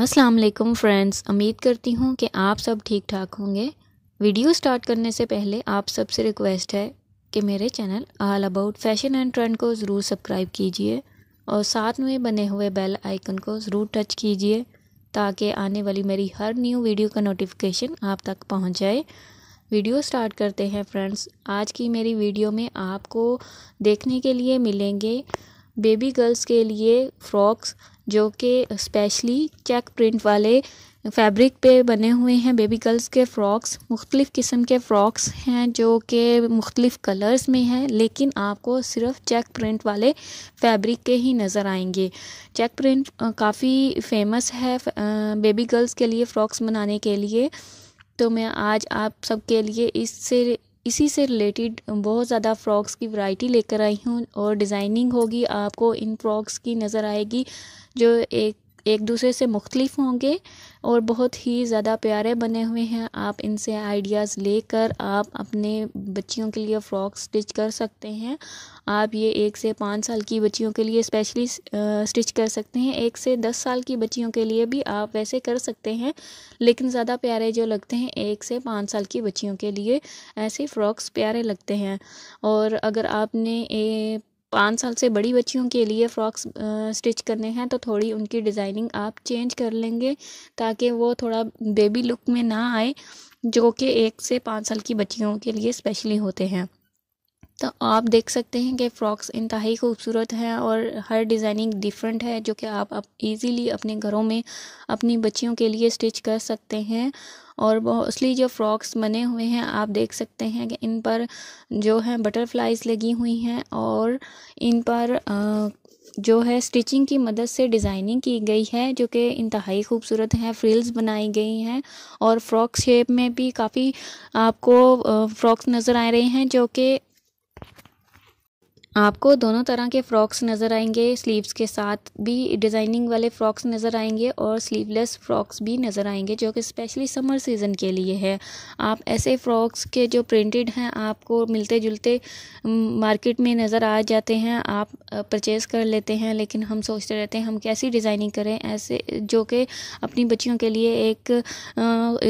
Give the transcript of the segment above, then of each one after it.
अस्सलाम वालेकुम फ्रेंड्स उम्मीद करती हूँ कि आप सब ठीक ठाक होंगे वीडियो स्टार्ट करने से पहले आप सबसे रिक्वेस्ट है कि मेरे channel all about fashion and trend को ज़रूर सब्सक्राइब कीजिए और साथ में बने हुए बेल आइकन को ज़रूर टच कीजिए ताकि आने वाली मेरी हर न्यू वीडियो का नोटिफिकेशन आप तक पहुँच जाए वीडियो स्टार्ट करते हैं फ्रेंड्स आज की मेरी वीडियो में आपको देखने के लिए मिलेंगे बेबी गर्ल्स के लिए फ़्रॉक्स जो कि स्पेशली चेक प्रिंट वाले फैब्रिक पे बने हुए हैं बेबी गर्ल्स के फ़्रॉक्स मुख्तलिफ़ किस्म के फ़्रॉक्स हैं जो कि मुख्तलिफ़ कलर्स में हैं लेकिन आपको सिर्फ चेक प्रिंट वाले फैब्रिक के ही नज़र आएंगे चेक प्रिंट काफ़ी फेमस है बेबी गर्ल्स के लिए फ़्रॉक्स बनाने के लिए तो मैं आज आप सबके लिए इससे इसी से रिलेटेड बहुत ज़्यादा फ़्रॉक्स की वैरायटी लेकर आई हूँ और डिज़ाइनिंग होगी आपको इन फ़्रॉक्स की नज़र आएगी जो एक एक दूसरे से मुख्तलिफ होंगे और बहुत ही ज़्यादा प्यारे बने हुए हैं आप इनसे आइडियाज़ लेकर आप अपने बच्चियों के लिए फ़्रॉक स्टिच कर सकते हैं आप ये एक से पाँच साल की बच्चियों के लिए स्पेशली स्टिच कर सकते हैं एक से दस साल की बच्चियों के लिए भी आप वैसे कर सकते हैं लेकिन ज़्यादा प्यारे जो लगते हैं एक से पाँच साल की बच्चियों के लिए ऐसे फ़्रॉक्स प्यारे लगते हैं और अगर आपने ए, पाँच साल से बड़ी बच्चियों के लिए फ़्रॉक्स स्टिच करने हैं तो थोड़ी उनकी डिज़ाइनिंग आप चेंज कर लेंगे ताकि वो थोड़ा बेबी लुक में ना आए जो कि एक से पाँच साल की बच्चियों के लिए स्पेशली होते हैं तो आप देख सकते हैं कि फ़्रॉक्स इंतहाई खूबसूरत हैं और हर डिज़ाइनिंग डिफरेंट है जो कि आप अब इजीली अपने घरों में अपनी बच्चियों के लिए स्टिच कर सकते हैं और मोस्टली जो फ्रॉक्स बने हुए हैं आप देख सकते हैं कि इन पर जो है बटरफ्लाइज़ लगी हुई हैं और इन पर आ, जो है स्टिचिंग की मदद से डिज़ाइनिंग की गई है जो कि इंतहाई खूबसूरत है फ्रिल्स बनाई गई हैं और फ्रॉक शेप में भी काफ़ी आपको फ्रॉक्स नज़र आ रहे हैं जो कि आपको दोनों तरह के फ्रॉक्स नज़र आएंगे स्लीव्स के साथ भी डिज़ाइनिंग वाले फ़्रॉक्स नज़र आएंगे और स्लीवलेस फ़्रॉक्स भी नज़र आएंगे जो कि स्पेशली समर सीज़न के लिए है आप ऐसे फ़्रॉक्स के जो प्रिंटेड हैं आपको मिलते जुलते मार्केट में नज़र आ जाते हैं आप परचेज़ कर लेते हैं लेकिन हम सोचते रहते हैं हम कैसी डिज़ाइनिंग करें ऐसे जो कि अपनी बच्चियों के लिए एक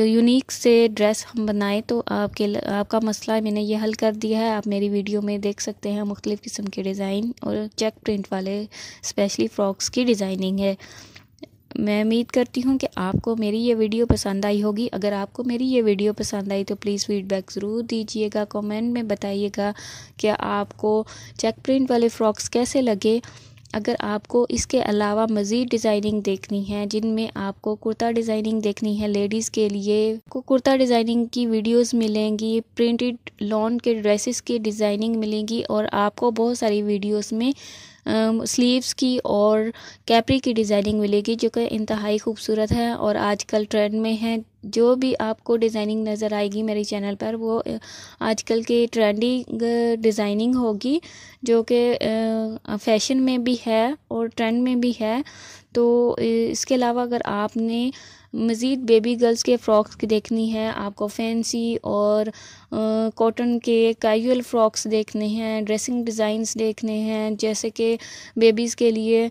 यूनिक से ड्रेस हम बनाएँ तो आपके आपका मसला मैंने ये हल कर दिया है आप मेरी वीडियो में देख सकते हैं मुख्तलिफ़ किस्म के डिज़ाइन और चेक प्रिंट वाले स्पेशली फ्रॉक्स की डिज़ाइनिंग है मैं उम्मीद करती हूँ कि आपको मेरी ये वीडियो पसंद आई होगी अगर आपको मेरी ये वीडियो पसंद आई तो प्लीज़ फीडबैक ज़रूर दीजिएगा कमेंट में बताइएगा कि आपको चेक प्रिंट वाले फ़्रॉक्स कैसे लगे अगर आपको इसके अलावा मज़ीद डिज़ाइनिंग देखनी है जिनमें आपको कुर्ता डिज़ाइनिंग देखनी है लेडीज़ के लिए को कुर्ता डिज़ाइनिंग की वीडियोस मिलेंगी प्रिंटेड लॉन के ड्रेसेस की डिज़ाइनिंग मिलेंगी और आपको बहुत सारी वीडियोस में स्लीव्स की और कैपरी की डिज़ाइनिंग मिलेगी जो कि इंतहाई खूबसूरत है और आजकल ट्रेंड में है जो भी आपको डिज़ाइनिंग नज़र आएगी मेरे चैनल पर वो आजकल की ट्रेंडिंग डिज़ाइनिंग होगी जो कि फैशन में भी है और ट्रेंड में भी है तो इसके अलावा अगर आपने मज़ीद बेबी गर्ल्स के फ़्रॉक्स देखनी है आपको फैंसी और कॉटन के कैजुअल फ़्रॉक्स देखने हैं ड्रेसिंग डिज़ाइंस देखने हैं जैसे कि बेबीज़ के लिए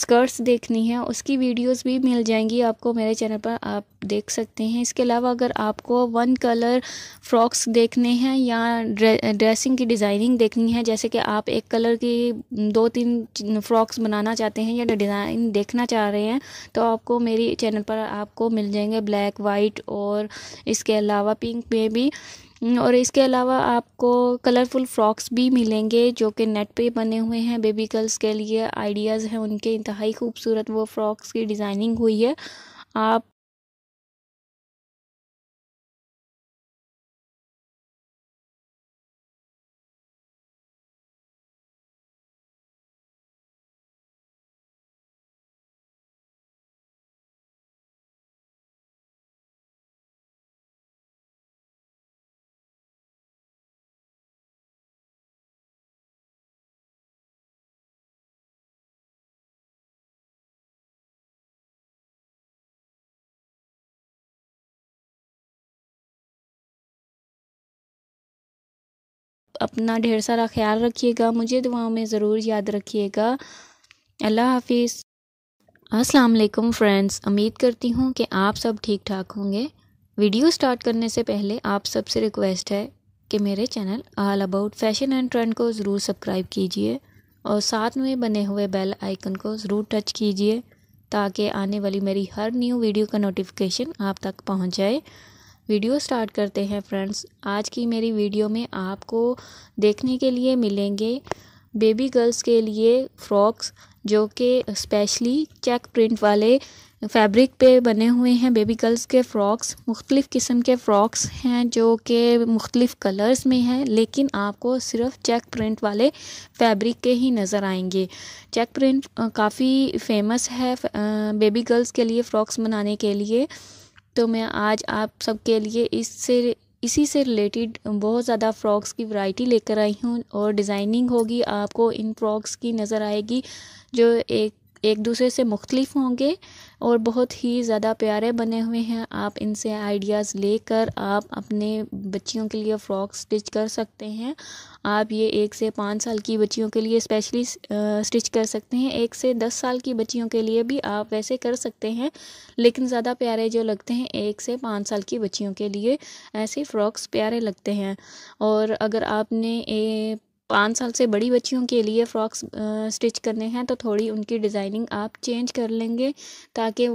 स्कर्ट्स देखनी है उसकी वीडियोस भी मिल जाएंगी आपको मेरे चैनल पर आप देख सकते हैं इसके अलावा अगर आपको वन कलर फ्रॉक्स देखने हैं या ड्रेसिंग की डिज़ाइनिंग देखनी है जैसे कि आप एक कलर की दो तीन फ्रॉक्स बनाना चाहते हैं या डिज़ाइन देखना चाह रहे हैं तो आपको मेरी चैनल पर आपको मिल जाएंगे ब्लैक वाइट और इसके अलावा पिंक में भी हम्म, और इसके अलावा आपको कलरफुल फ्रॉक्स भी मिलेंगे जो कि नेट पे बने हुए हैं बेबी गर्ल्स के लिए आइडियाज़ हैं उनके इंतहाई खूबसूरत वो फ्रॉक्स की डिज़ाइनिंग हुई है आप अपना ढेर सारा ख्याल रखिएगा मुझे दुआओं में ज़रूर याद रखिएगा अल्लाह हाफिज़ अस्सलाम फ्रेंड्स उम्मीद करती हूँ कि आप सब ठीक ठाक होंगे वीडियो स्टार्ट करने से पहले आप सबसे रिक्वेस्ट है कि मेरे channel all about fashion and trend को ज़रूर सब्सक्राइब कीजिए और साथ में बने हुए बेल आइकन को ज़रूर टच कीजिए ताकि आने वाली मेरी हर न्यू वीडियो का नोटिफिकेशन आप तक पहुंच जाए वीडियो स्टार्ट करते हैं फ्रेंड्स आज की मेरी वीडियो में आपको देखने के लिए मिलेंगे बेबी गर्ल्स के लिए फ्रॉक्स जो कि स्पेशली चेक प्रिंट वाले फैब्रिक पे बने हुए हैं बेबी गर्ल्स के फ़्रॉक्स मुख्तलिफ़ किस्म के फ़्रॉक्स हैं जो कि मुख्तलिफ़ कलर्स में हैं लेकिन आपको सिर्फ चेक प्रिंट वाले फैब्रिक के ही नज़र आएंगे चेक प्रिंट काफ़ी फेमस है बेबी गर्ल्स के लिए फ़्रॉक्स बनाने के लिए तो मैं आज आप सबके लिए इससे इसी से रिलेटेड बहुत ज़्यादा फ़्रॉक्स की वैरायटी लेकर आई हूँ और डिज़ाइनिंग होगी आपको इन फ़्रॉक्स की नज़र आएगी जो एक एक दूसरे से मुख्तलिफ होंगे और बहुत ही ज़्यादा प्यारे बने हुए हैं आप इनसे आइडियाज़ लेकर आप अपने बच्चियों के लिए फ़्रॉक स्टिच कर सकते हैं आप ये एक से पाँच साल की बच्चियों के लिए स्पेशली स्टिच कर सकते हैं एक से दस साल की बच्चियों के लिए भी आप वैसे कर सकते हैं लेकिन ज़्यादा प्यारे जो लगते हैं एक से पाँच साल की बच्चियों के लिए ऐसे फ़्रॉक्स प्यारे लगते हैं और अगर आपने ए, पाँच साल से बड़ी बच्चियों के लिए फ़्रॉक्स स्टिच करने हैं तो थोड़ी उनकी डिज़ाइनिंग आप चेंज कर लेंगे ताकि